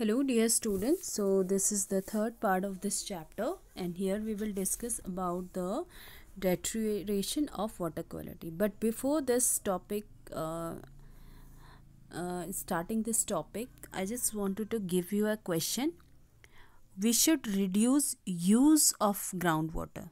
Hello dear students, so this is the third part of this chapter and here we will discuss about the deterioration of water quality. But before this topic, uh, uh, starting this topic, I just wanted to give you a question. We should reduce use of groundwater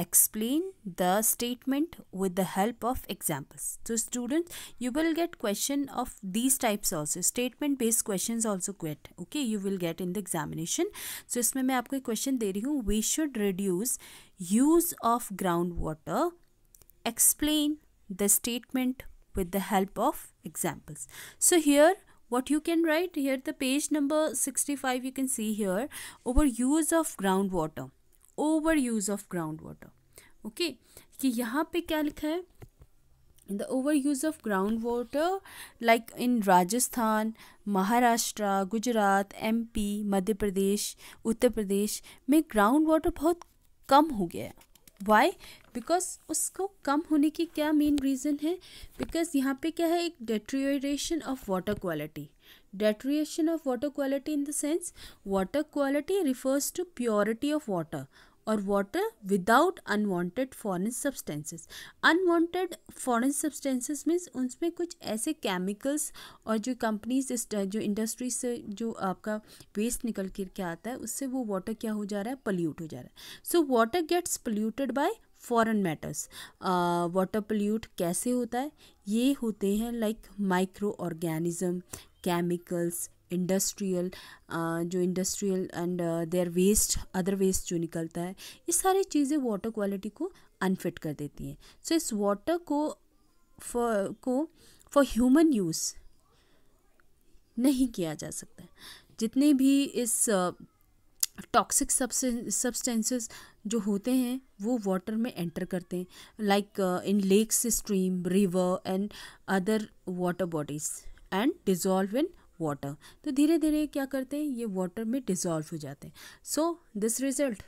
explain the statement with the help of examples. So students, you will get question of these types also. Statement based questions also get. Okay, you will get in the examination. So इसमें मैं आपको एक question there We should reduce use of groundwater. Explain the statement with the help of examples. So here what you can write here the page number 65 you can see here over use of groundwater over use of ground water okay कि यहाँ पे क्या लिखा है the over use of ground water like in Rajasthan Maharashtra Gujarat M P Madhya Pradesh Uttar Pradesh में ground water बहुत कम हो गया है वाई बिकॉज उसको कम होने की क्या मेन रीज़न है बिकॉज यहाँ पे क्या है एक deterioration of water quality deterioration of water quality in the sense water quality refers to purity of water और water without unwanted foreign substances unwanted foreign substances means उसमें कुछ ऐसे केमिकल्स और जो कंपनीज जो इंडस्ट्रीज से जो आपका वेस्ट निकल कर के आता है उससे वो वाटर क्या हो जा रहा है पल्यूट हो जा रहा है so water gets polluted by foreign matters water pollute कैसे होता है ये होते हैं like microorganism chemicals industrial uh, जो industrial and their waste other waste जो निकलता है ये सारी चीज़ें वाटर क्वालिटी को अनफिट कर देती हैं सो so, इस वाटर को फॉर को फॉर ह्यूमन यूज़ नहीं किया जा सकता जितने भी इस टॉक्सिक uh, सब्सटेंसेस जो होते हैं वो वाटर में एंटर करते हैं like in lakes stream river and other water bodies and dissolve in water तो धीरे धीरे क्या करते हैं ये वाटर में डिजॉल्व हो जाते हैं सो दिस रिज़ल्ट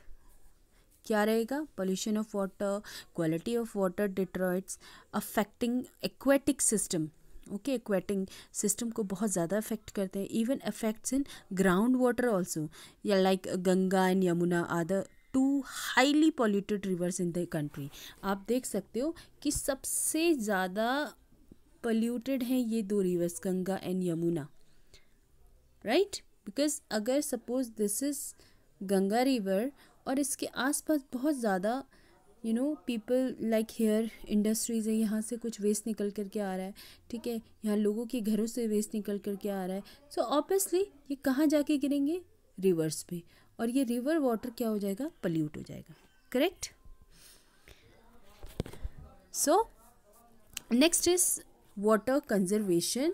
क्या रहेगा pollution of water quality of water deteriorates affecting aquatic system okay aquatic system को बहुत ज़्यादा अफेक्ट करते हैं even affects in ground water also या like Ganga and Yamuna other two highly polluted rivers in the country आप देख सकते हो कि सबसे ज़्यादा पॉल्यूटेड हैं ये दो rivers Ganga and Yamuna right because अगर suppose this is Ganga river और इसके आसपास बहुत ज़्यादा you know people like here industries है यहाँ से कुछ वेस्ट निकल कर के आ रहा है ठीक है यहाँ लोगों के घरों से वेस्ट निकल कर के आ रहा है सो so, ऑब्वियसली ये कहाँ जाके गिरेंगे रिवर्स पे और ये रिवर वाटर क्या हो जाएगा पल्यूट हो जाएगा correct so next is water conservation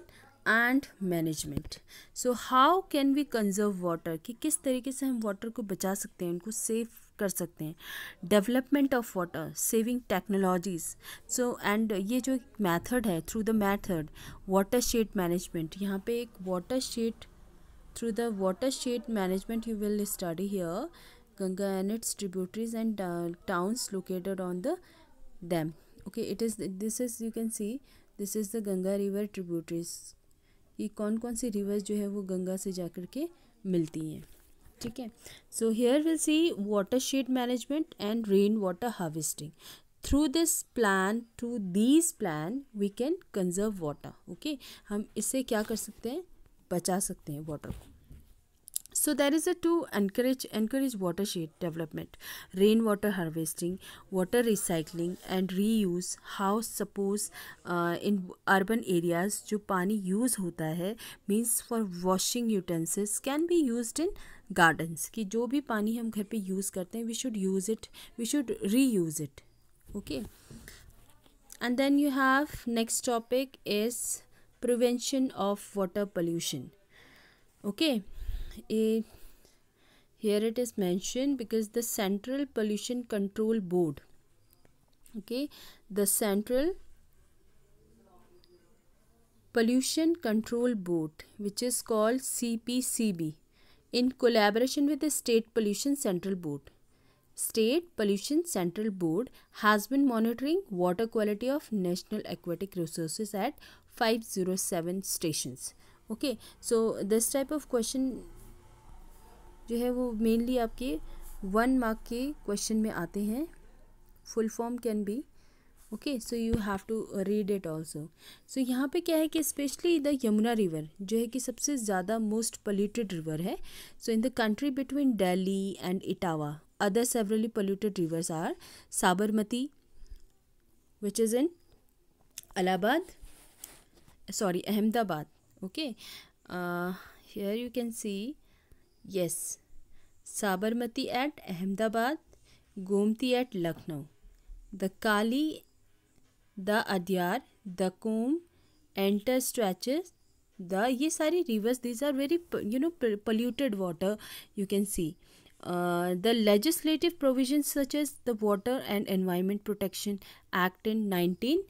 and management so how can we conserve water कि किस तरीके से हम वाटर को बचा सकते हैं उनको सेव कर सकते हैं development of water saving technologies so and ये जो मेथड है through the method watershed management यहाँ पे एक watershed through the watershed management you will study here ganga and its tributaries and uh, towns located on the dam okay it is this is you can see this is the ganga river tributaries कि कौन कौन सी reverse जो है वो गंगा से जा कर के मिलती हैं ठीक है so here will see watershed management and rainwater harvesting through this plan through this plan we can conserve water okay हम इससे क्या कर सकते हैं बचा सकते हैं वाटर को So there is a to encourage encourage watershed development, rainwater harvesting, water recycling and reuse. How suppose uh, in urban areas जो पानी use होता है means for washing utensils can be used in gardens कि जो भी पानी हम घर पे use करते हैं we should use it, we should reuse it. Okay. And then you have next topic is prevention of water pollution. Okay here it is mentioned because the central pollution control board okay the central pollution control board which is called cpcb in collaboration with the state pollution central board state pollution central board has been monitoring water quality of national aquatic resources at 507 stations okay so this type of question जो है वो mainly आपके one mark के question में आते हैं full form can be okay so you have to read it also so यहाँ पे क्या है कि स्पेशली द यमुना रिवर जो है कि सबसे ज़्यादा मोस्ट पोल्यूटेड रिवर है so in the country between Delhi and Etawah other severely polluted rivers are Sabarmati which is in Allahabad sorry Ahmedabad okay here you can see yes Sabarmati at Ahmedabad Gomti at Lucknow the Kali the Adyar the Cooum entire stretches the ये सारी रिवर्स these are very you know polluted water you can see the provision such as the water and environment protection act in nineteen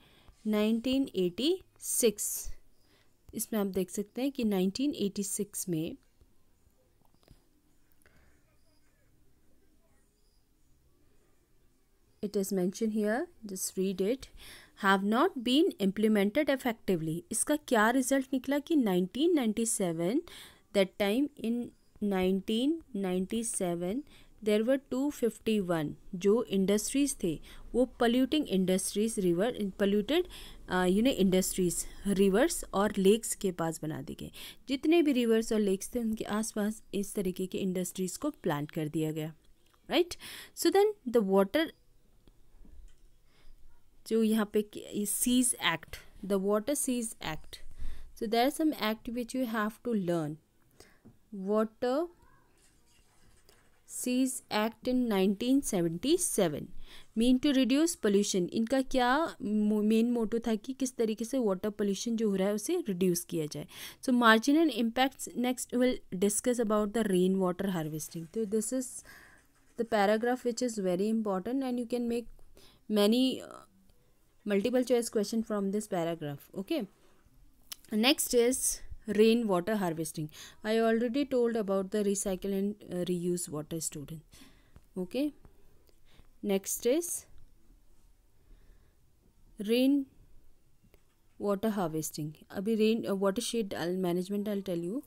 nineteen eighty six इसमें आप देख सकते हैं कि nineteen six में it is mentioned here just read it have not been implemented effectively iska kya result nikla ki 1997 that time in 1997 there were 251 jo industries the wo polluting industries river polluted you know industries rivers और lakes के पास बना दी गई जितने भी reverse और lakes थे उनके आसपास इस तरीके के इंडस्ट्रीज़ को प्लान कर दिया गया right so then the water जो यहाँ पे cess act the water cess act so there some act which you have to learn water cess act in 1977 meant to reduce pollution इनका क्या मेन मोटो था कि किस तरीके से वाटर पोल्यूशन जो हो रहा है उसे रिड्यूस किया जाए so marginal impacts next will discuss about the rainwater harvesting तो this is the paragraph which is very important and you can make many multiple choice question from this paragraph okay next is rainwater harvesting i already told about the recycle and uh, reuse water student okay next is rain water harvesting abhi rain uh, watershed management i'll tell you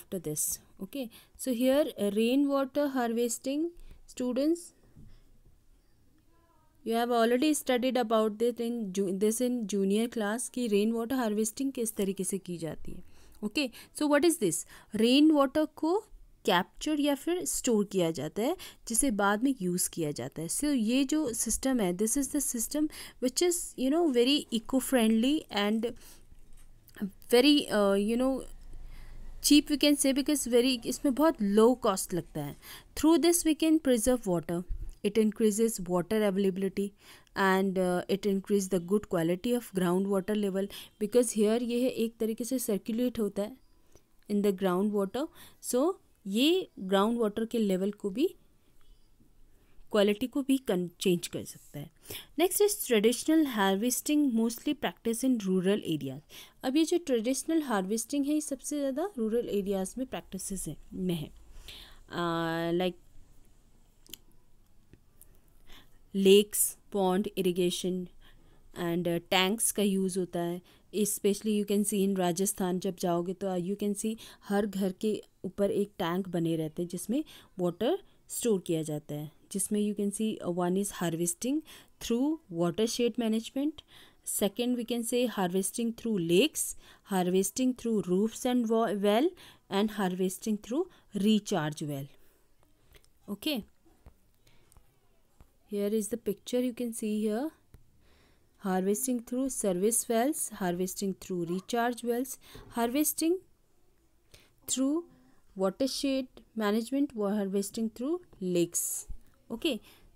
after this okay so here uh, rainwater harvesting students you have already studied about this in this in junior class की rainwater harvesting किस तरीके से की जाती है okay so what is this rainwater को capture या फिर स्टोर किया जाता है जिसे बाद में यूज़ किया जाता है सो so, ये जो सिस्टम है this is the system which is you know very eco friendly and very you know cheap we can say because very इसमें बहुत लो कॉस्ट लगता है through this we can preserve water it increases water availability and it increase the good quality of ground water level because here यह है एक तरीके से circulate होता है in the ground water so ये ग्राउंड वाटर के लेवल को भी क्वालिटी को भी चेंज कर सकता है next is traditional harvesting mostly practice in rural areas अब ये जो ट्रेडिशनल हार्वेस्टिंग है ये सबसे ज़्यादा रूरल एरियाज़ में प्रैक्टिस है में है like uh, lakes pond irrigation and tanks का यूज़ होता है especially you can see in Rajasthan जब जाओगे तो यू कैन सी हर घर के ऊपर एक टैंक बने रहते हैं जिसमें वाटर स्टोर किया जाता है जिसमें you can see one is harvesting through watershed management we can say say through lakes lakes through roofs and and well and harvesting through recharge well okay here is the picture you can see here harvesting through service wells harvesting through recharge wells harvesting through watershed management harvesting through lakes okay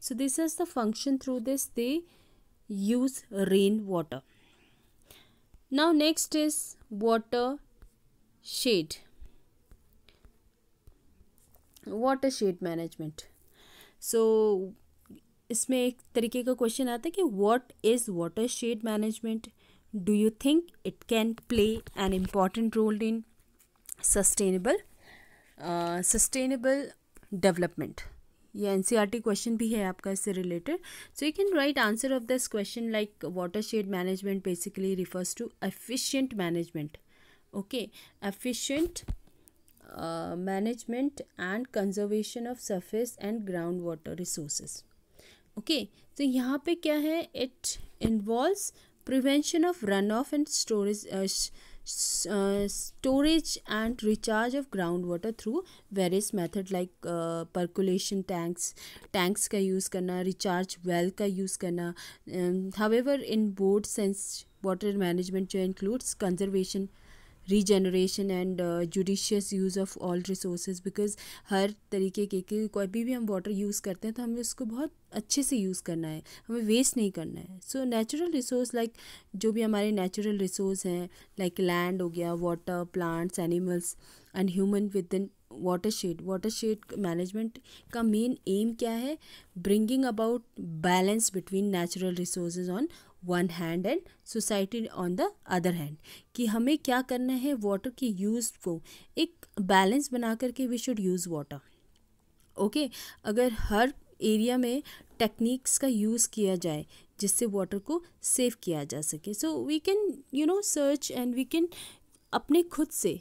so this is the function through this they use rainwater now next is water shade watershed management so इसमें एक तरीके का question आता है कि what is watershed management do you think it can play an important role in sustainable sustainable development ये N C R T question भी है आपका इससे related so you can write answer of this question like watershed management basically refers to efficient management okay efficient management and conservation of surface and ground water resources okay तो यहाँ पे क्या है it involve prevention of run off and storage storage and recharge of ground water through various method like percolation tanks tanks का use करना recharge well का use करना however in broad sense water management जो includes conservation regeneration and judicious use of all resource because हर तरीके के कोई भी हम वाटर यूज़ करते हैं तो हमें उसको बहुत अच्छे से यूज़ करना है हमें वेस्ट नहीं करना है सो नेचुरल रिसोर्स लाइक जो भी हमारे नेचुरल रिसोर्स हैं लाइक लैंड हो गया water plants animals and human within watershed watershed management का मेन एम क्या है bringing about balance between natural resource on one hand and society on the other hand कि हमें क्या करना है वाटर की यूज़ को एक बैलेंस बना करके we should use water okay अगर हर एरिया में टेक्निक्स का यूज़ किया जाए जिससे वाटर को सेव किया जा सके so we can you know search and we can अपने खुद से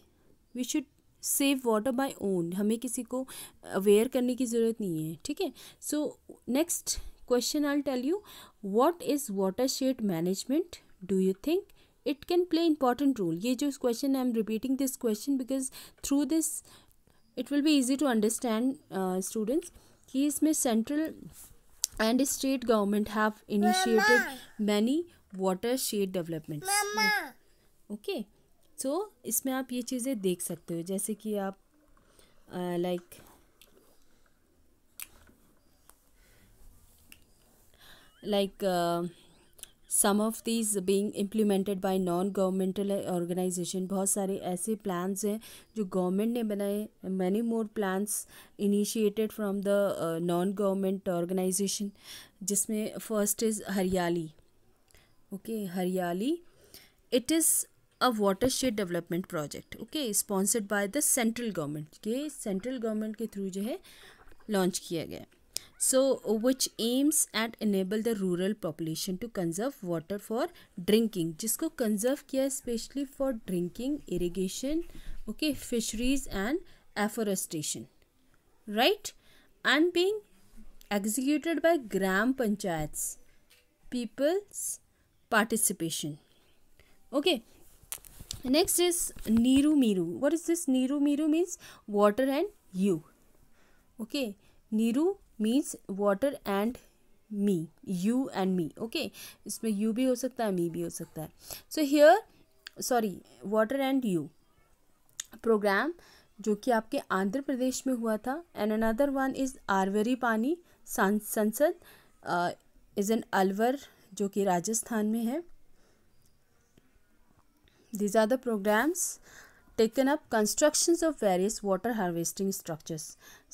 we should save water by own हमें किसी को अवेयर करने की ज़रूरत नहीं है ठीक है so next question i'll tell you what is watershed management do you think it can play important role ये जो question I am repeating this question because through this it will be easy to understand uh, students कि इसमें central and state government have initiated Mama. many watershed developments Mama. okay so इसमें आप ये चीज़ें देख सकते हो जैसे कि आप like uh, like, like uh, some of these being implemented by non governmental organization बहुत सारे ऐसे प्लान्स हैं जो गवर्नमेंट ने बनाए many more plans initiated from the non government organization जिसमें first is Hariyali okay okay, Hariyali it is a watershed development project okay sponsored by the central government के central government के थ्रू जो है launch किया गया so uh, which aims at enable the rural population to conserve water for drinking जिसको conserve किया especially for drinking irrigation okay fisheries and afforestation right and being executed by gram panchayats people's participation okay next is niru miru what is this niru miru means water and you okay niru means water and me you and me okay इसमें you भी हो सकता है me भी हो सकता है so here sorry water and you program जो कि आपके आंध्र प्रदेश में हुआ था and another one is Arvari Pani Sansad is an Alwar जो कि राजस्थान में है these are the programs taken up constructions of various water harvesting structures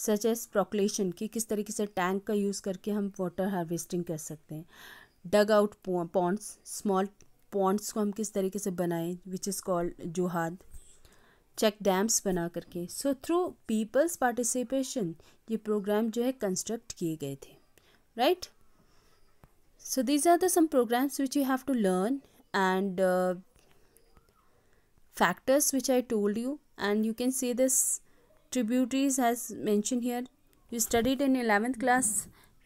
such as percolation की किस तरीके से टैंक का यूज़ करके हम वाटर हार्वेस्टिंग कर सकते हैं dug out ponds small ponds को हम किस तरीके से बनाएं which is called johad check dams बना करके सो थ्रू पीपल्स पार्टिसिपेशन ये प्रोग्राम जो है कंस्ट्रक्ट किए गए थे right so these are the some programs which you have to learn and factors which I told you and you can see this tributaries as mentioned here you studied in 11th class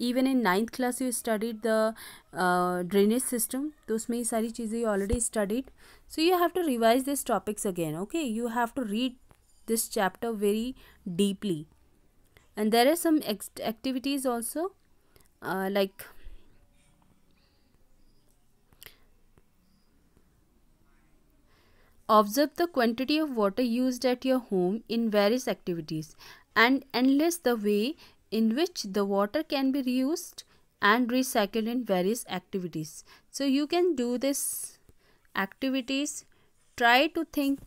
even in ninth class you studied the uh, drainage system Those many sari सारी you already studied so you have to revise these topics again okay you have to read this chapter very deeply and there are some activities also uh, like Observe the quantity of water used at your home in various activities and analyze the way in which the water can be reused and recycled in various activities. So you can do this activities. Try to think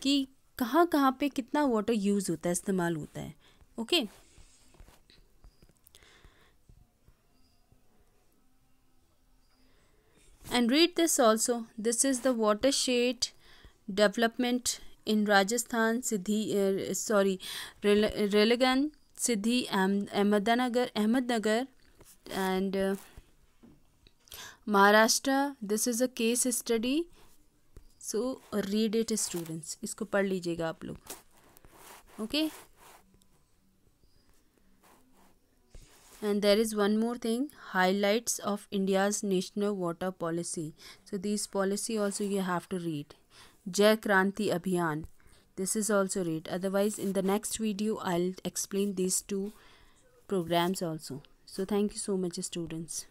ki kaha kaha pe कितना water use hota, है इस्तेमाल होता okay? and read this also this is the watershed development in Rajasthan, Siddhi, uh, sorry, Relagan, Siddhi, Ahmednagar, Ahmednagar, and uh, Maharashtra. This is a case study. So read it, students. इसको पढ़ लीजिएगा आप लोग Okay. and there is one more thing highlights of india's national water policy so these policy also you have to read Jai Kranti Abhiyan. This is also read. Otherwise, in the next video, I'll explain these two programs also. So, thank you so much, students.